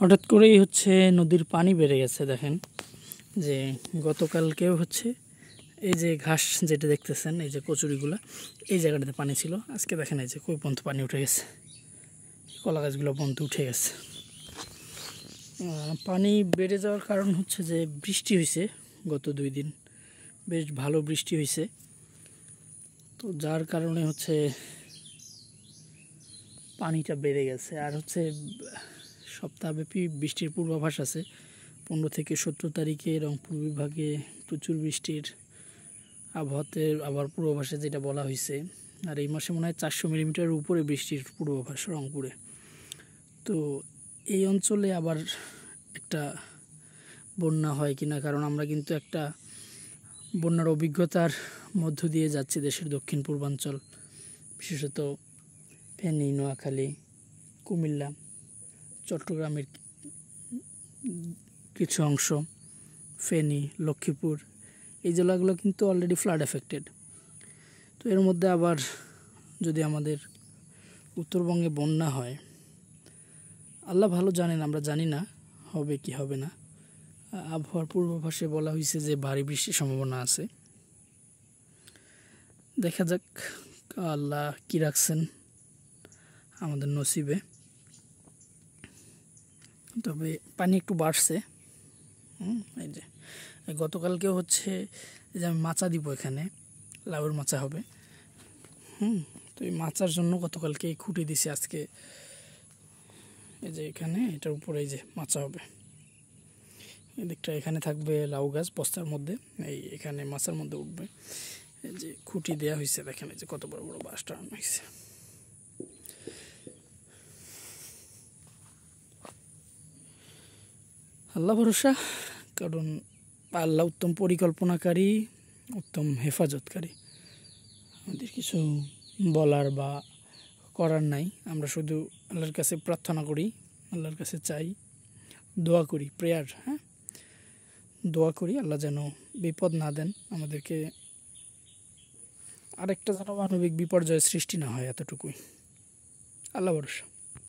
হঠাৎ করেই হচ্ছে নদীর পানি বেড়ে গেছে দেখেন যে গতকালকেও হচ্ছে এই যে ঘাস যেটা দেখতেছেন এই যে কচুরিগুলো এই জায়গাটাতে পানি ছিল আজকে দেখেন এই যে কই পর্যন্ত পানি উঠে গেছে কলা গাছগুলো পর্যন্ত উঠে গেছে পানি বেড়ে যাওয়ার কারণ হচ্ছে যে বৃষ্টি হয়েছে গত দুই দিন বেশ ভালো বৃষ্টি হয়েছে তো যার কারণে হচ্ছে পানিটা বেড়ে গেছে আর হচ্ছে সপ্তাহব্যাপী বৃষ্টির পূর্বাভাস আছে পনেরো থেকে সত্তর তারিখে রংপুর বিভাগে প্রচুর বৃষ্টির আবহাওয়াতে আবার পূর্বাভাসে যেটা বলা হয়েছে আর এই মাসে মনে হয় চারশো মিলিমিটারের উপরে বৃষ্টির পূর্বাভাস রংপুরে তো এই অঞ্চলে আবার একটা বন্যা হয় কিনা কারণ আমরা কিন্তু একটা বন্যার অভিজ্ঞতার মধ্য দিয়ে যাচ্ছি দেশের দক্ষিণ পূর্বাঞ্চল বিশেষত ফেনী নোয়াখালী কুমিল্লা চট্টগ্রামের কিছু অংশ ফেনী লক্ষ্মীপুর এই জেলাগুলো কিন্তু অলরেডি ফ্লাড এফেক্টেড তো এর মধ্যে আবার যদি আমাদের উত্তরবঙ্গে বন্যা হয় আল্লাহ ভালো জানেন আমরা জানি না হবে কি হবে না আবহাওয়ার পূর্বাভাসে বলা হয়েছে যে ভারী বৃষ্টির সম্ভাবনা আছে দেখা যাক আল্লাহ কী রাখছেন আমাদের নসিবে তবে পানি একটু বাড়ছে হুম এই যে গতকালকে হচ্ছে যে আমি মাচা দিব এখানে লাউর মাচা হবে হুম তো এই মাচার জন্য গতকালকে খুঁটি দিছি আজকে এই যে এখানে এটার উপরে এই যে মাচা হবে এদিকটা এখানে থাকবে লাউ গাছ বস্তার মধ্যে এই এখানে মাচার মধ্যে উঠবে এই যে খুঁটি দেওয়া হয়েছে দেখেন এই যে কত বড় বড় বাঁশ টানানো হয়েছে আল্লাহ ভরসা কারণ আল্লাহ উত্তম পরিকল্পনাকারী উত্তম হেফাজতকারী আমাদের কিছু বলার বা করার নাই আমরা শুধু আল্লাহর কাছে প্রার্থনা করি আল্লাহর কাছে চাই দোয়া করি প্রেয়ার হ্যাঁ দোয়া করি আল্লাহ যেন বিপদ না দেন আমাদেরকে আরেকটা যেন মানবিক বিপর্যয় সৃষ্টি না হয় এতটুকুই আল্লাহ ভরসা